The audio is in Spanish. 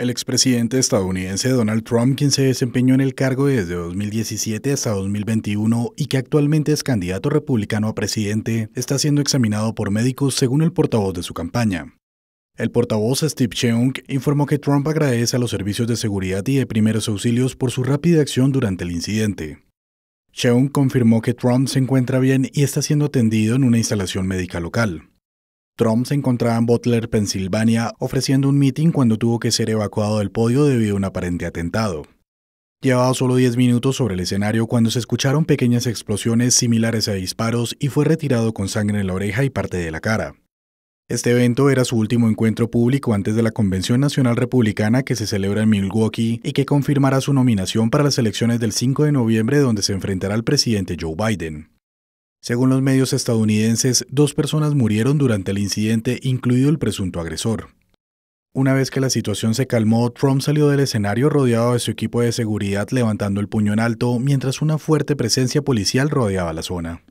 El expresidente estadounidense Donald Trump, quien se desempeñó en el cargo desde 2017 hasta 2021 y que actualmente es candidato republicano a presidente, está siendo examinado por médicos según el portavoz de su campaña. El portavoz Steve Cheung informó que Trump agradece a los servicios de seguridad y de primeros auxilios por su rápida acción durante el incidente. Cheung confirmó que Trump se encuentra bien y está siendo atendido en una instalación médica local. Trump se encontraba en Butler, Pensilvania, ofreciendo un mitin cuando tuvo que ser evacuado del podio debido a un aparente atentado. Llevaba solo 10 minutos sobre el escenario cuando se escucharon pequeñas explosiones similares a disparos y fue retirado con sangre en la oreja y parte de la cara. Este evento era su último encuentro público antes de la Convención Nacional Republicana que se celebra en Milwaukee y que confirmará su nominación para las elecciones del 5 de noviembre donde se enfrentará al presidente Joe Biden. Según los medios estadounidenses, dos personas murieron durante el incidente, incluido el presunto agresor. Una vez que la situación se calmó, Trump salió del escenario rodeado de su equipo de seguridad levantando el puño en alto, mientras una fuerte presencia policial rodeaba la zona.